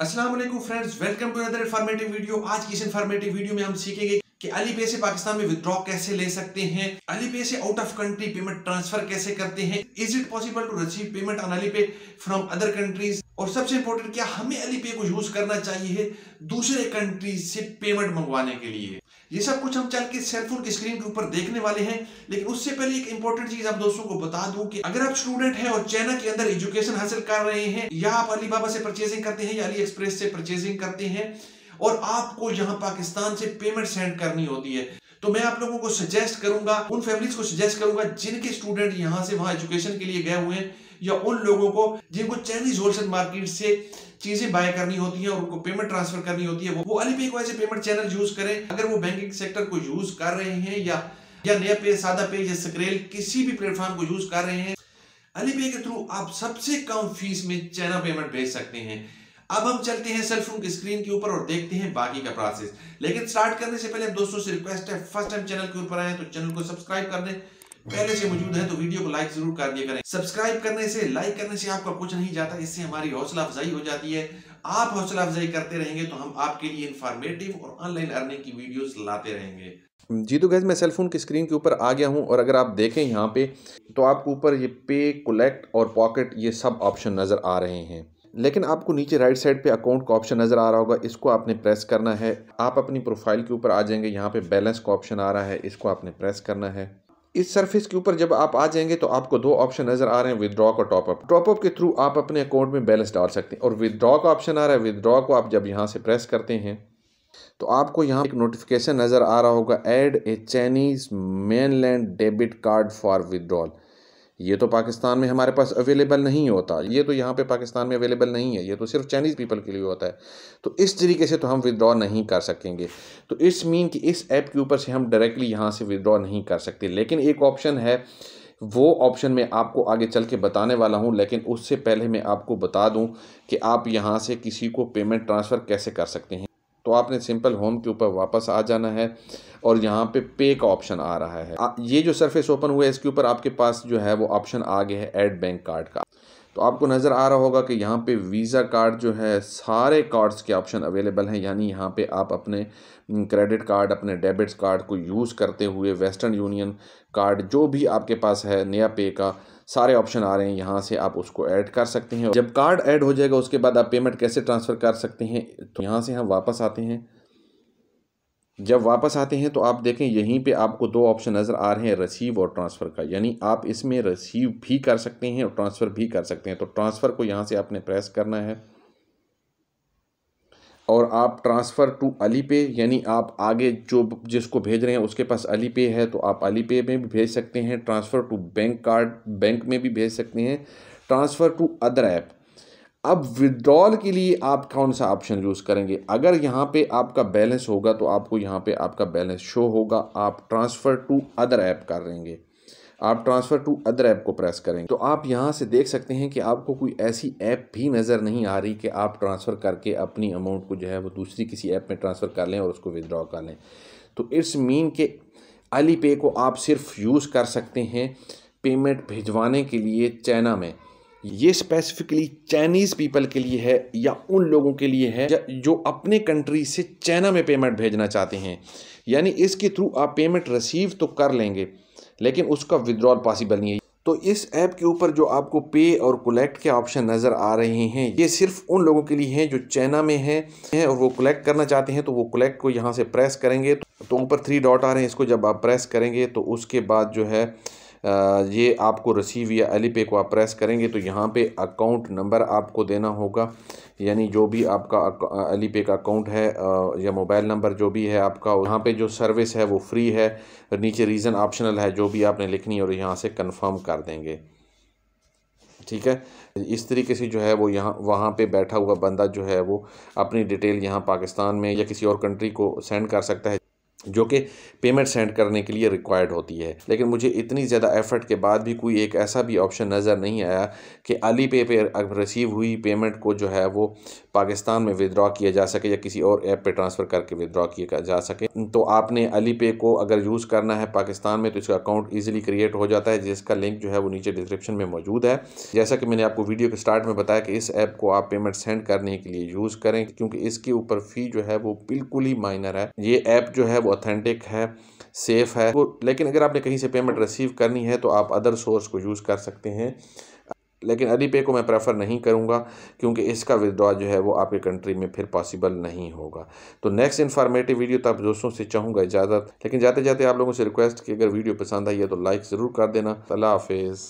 Aslam friends welcome to other informative video आज की इस इन्फॉर्मेटिव वीडियो में हम सीखेंगे कि अली पे से पाकिस्तान में विद्रॉ कैसे ले सकते हैं अली पे से out of country payment transfer कैसे करते हैं is it possible to receive payment on Alipay from other countries और सबसे इंपॉर्टेंट क्या हमें अली पे को यूज करना चाहिए दूसरे कंट्रीज से पेमेंट मंगवाने के लिए ये सब कुछ हम चल के सेलफोन की स्क्रीन के ऊपर देखने वाले हैं लेकिन उससे पहले एक इंपॉर्टेंट चीज आप दोस्तों को बता दूं कि अगर आप स्टूडेंट हैं और चाइना के अंदर एजुकेशन हासिल कर रहे हैं या आप अली बाबा से परचेजिंग करते हैं या अली एक्सप्रेस से परचेजिंग करते हैं और आपको यहाँ पाकिस्तान से पेमेंट सेंड करनी होती है तो मैं आप लोगों को सजेस्ट करूंगा उन फैमिलीज को सजेस्ट करूंगा जिनके स्टूडेंट यहाँ से वहां एजुकेशन के लिए गए हुए हैं या उन लोगों को जिनको चाइनीज होलसेल मार्केट से चीजें बाय करनी होती है और उनको पेमेंट ट्रांसफर करनी होती है वो अलीपे को ऐसे पेमेंट चैनल यूज करें अगर वो बैंकिंग सेक्टर को यूज कर रहे हैं या या नया पे सादा पे या स्क्रेल किसी भी प्लेटफॉर्म को यूज कर रहे हैं अलीपे के थ्रू आप सबसे कम फीस में चैनल पेमेंट भेज सकते हैं अब हम चलते हैं सेलफोन की स्क्रीन के ऊपर और देखते हैं बाकी का प्रोसेस लेकिन स्टार्ट करने से पहले दोस्तों से रिक्वेस्ट है फर्स्ट टाइम चैनल के ऊपर आए तो चैनल को सब्सक्राइब कर दें पहले से मौजूद है तो वीडियो को लाइक जरूर कर दिया करें सब्सक्राइब करने से लाइक करने से आपका कुछ नहीं जाता इससे हमारी हौसला अफजाई हो जाती है आप हौसला अफजाई करते रहेंगे तो हम आपके लिए इन्फॉर्मेटिव और ऑनलाइन अर्निंग की वीडियो लाते रहेंगे जी तो गैस मैं सेलफोन की स्क्रीन के ऊपर आ गया हूँ और अगर आप देखें यहाँ पे तो आपको ऊपर ये पे कलेक्ट और पॉकेट ये सब ऑप्शन नज़र आ रहे हैं लेकिन आपको नीचे राइट साइड पे अकाउंट का ऑप्शन नज़र आ रहा होगा इसको आपने प्रेस करना है आप अपनी प्रोफाइल के ऊपर आ जाएंगे यहाँ पे बैलेंस का ऑप्शन आ रहा है इसको आपने प्रेस करना है इस सरफेस के ऊपर जब आप आ जाएंगे तो आपको दो ऑप्शन नजर आ रहे हैं विदड्रॉ और टॉपअप टॉपअप के थ्रू आप अपने अकाउंट में बैलेंस डाल सकते हैं और विदड्रॉ का ऑप्शन आ रहा है विदड्रॉ को आप जब यहाँ से प्रेस करते हैं तो आपको यहाँ एक नोटिफिकेशन नज़र आ रहा होगा add a Chinese mainland debit card for withdrawal ये तो पाकिस्तान में हमारे पास अवेलेबल नहीं होता ये तो यहाँ पे पाकिस्तान में अवेलेबल नहीं है ये तो सिर्फ चाइनीज़ पीपल के लिए होता है तो इस तरीके से तो हम विदड्रॉ नहीं कर सकेंगे तो इस मीन कि इस ऐप के ऊपर से हम डायरेक्टली यहाँ से विदड्रॉ नहीं कर सकते लेकिन एक ऑप्शन है वो ऑप्शन मैं आपको आगे चल के बताने वाला हूँ लेकिन उससे पहले मैं आपको बता दूँ कि आप यहाँ से किसी को पेमेंट ट्रांसफ़र कैसे कर सकते हैं तो आपने सिंपल होम के ऊपर वापस आ जाना है और यहाँ पे पे का ऑप्शन आ रहा है ये जो सरफेस ओपन हुआ है इसके ऊपर आपके पास जो है वो ऑप्शन आ गया है ऐड बैंक कार्ड का तो आपको नज़र आ रहा होगा कि यहाँ पे वीज़ा कार्ड जो है सारे कार्ड्स के ऑप्शन अवेलेबल हैं यानी यहाँ पे आप अपने क्रेडिट हम्म, कार्ड अपने डेबिट कार्ड को यूज़ करते हुए वेस्टर्न यूनियन कार्ड जो भी आपके पास है नया पे का सारे ऑप्शन आ रहे हैं यहाँ से आप उसको ऐड कर सकते हैं जब कार्ड ऐड हो जाएगा उसके बाद आप पेमेंट कैसे ट्रांसफ़र कर सकते हैं तो यहाँ से हम वापस आते हैं जब वापस आते हैं तो आप देखें यहीं पे आपको दो ऑप्शन नज़र आ रहे हैं रिसीव और ट्रांसफ़र का यानी आप इसमें रिसीव भी कर सकते हैं और ट्रांसफ़र भी कर सकते हैं तो ट्रांसफ़र को यहाँ से आपने प्रेस करना है और आप ट्रांसफ़र टू अली पे यानी आप आगे जो जिसको भेज रहे हैं उसके पास अली पे है तो आप अली पे में भी भेज सकते हैं transfer to bank card bank में भी भेज सकते हैं ट्रांसफ़र टू अदर ऐप अब विदड्रॉल के लिए आप कौन सा ऑप्शन यूज़ करेंगे अगर यहाँ पे आपका बैलेंस होगा तो आपको यहाँ पे आपका बैलेंस शो होगा आप ट्रांसफ़र टू अदर ऐप करेंगे आप ट्रांसफ़र टू अदर ऐप को प्रेस करेंगे तो आप यहाँ से देख सकते हैं कि आपको कोई ऐसी ऐप भी नज़र नहीं आ रही कि आप ट्रांसफ़र करके अपनी अमाउंट को जो है वो दूसरी किसी ऐप में ट्रांसफ़र कर लें और उसको विदड्रॉ कर लें तो इट्स मीन के अली पे को आप सिर्फ यूज़ कर सकते हैं पेमेंट भिजवाने के लिए चाइना में ये स्पेसिफिकली चाइनीज़ पीपल के लिए है या उन लोगों के लिए है जो अपने कंट्री से चाइना में पेमेंट भेजना चाहते हैं यानी इसके थ्रू आप पेमेंट रिसीव तो कर लेंगे लेकिन उसका विदड्रॉल पॉसिबल नहीं है तो इस ऐप के ऊपर जो आपको पे और कलेक्ट के ऑप्शन नज़र आ रहे हैं ये सिर्फ उन लोगों के लिए हैं जो चाइना में हैं और वो कलेक्ट करना चाहते हैं तो वो कलेक्ट को यहाँ से प्रेस करेंगे तो ऊपर थ्री डॉट आ रहे हैं इसको जब आप प्रेस करेंगे तो उसके बाद जो है ये आपको रसीव या अली पे को आप प्रेस करेंगे तो यहाँ पे अकाउंट नंबर आपको देना होगा यानी जो भी आपका अली पे का अकाउंट है या मोबाइल नंबर जो भी है आपका यहाँ पे जो सर्विस है वो फ्री है नीचे रीज़न ऑप्शनल है जो भी आपने लिखनी और यहाँ से कंफर्म कर देंगे ठीक है इस तरीके से जो है वो यहाँ वहाँ पे बैठा हुआ बंदा जो है वो अपनी डिटेल यहाँ पाकिस्तान में या किसी और कंट्री को सेंड कर सकता है जो कि पेमेंट सेंड करने के लिए रिक्वायर्ड होती है लेकिन मुझे इतनी ज़्यादा एफर्ट के बाद भी कोई एक ऐसा भी ऑप्शन नज़र नहीं आया कि अली पे पे रिसीव हुई पेमेंट को जो है वो पाकिस्तान में विदड्रॉ किया जा सके या किसी और ऐप पे ट्रांसफ़र करके विदड्रॉ किया जा सके तो आपने अली पे को अगर यूज़ करना है पाकिस्तान में तो इसका अकाउंट ईजिली क्रिएट हो जाता है जिसका लिंक जो है वो नीचे डिस्क्रिप्शन में मौजूद है जैसा कि मैंने आपको वीडियो के स्टार्ट में बताया कि इस ऐप को आप पेमेंट सेंड करने के लिए यूज़ करें क्योंकि इसके ऊपर फ़ी जो है वो बिल्कुल ही माइनर है ये ऐप जो है वो ऑथेंटिक है सेफ़ है वो लेकिन अगर आपने कहीं से पेमेंट रिसीव करनी है तो आप अदर सोर्स को यूज़ कर सकते हैं लेकिन अली पे को मैं प्रेफर नहीं करूंगा क्योंकि इसका विदड्रॉ जो है वो आपके कंट्री में फिर पॉसिबल नहीं होगा तो नेक्स्ट इन्फॉर्मेटिव वीडियो तो आप दोस्तों से चाहूँगा इजाज़त लेकिन जाते जाते आप लोगों से रिक्वेस्ट कि अगर वीडियो पसंद आई है तो लाइक ज़रूर कर देना अल्लाह हाफिज़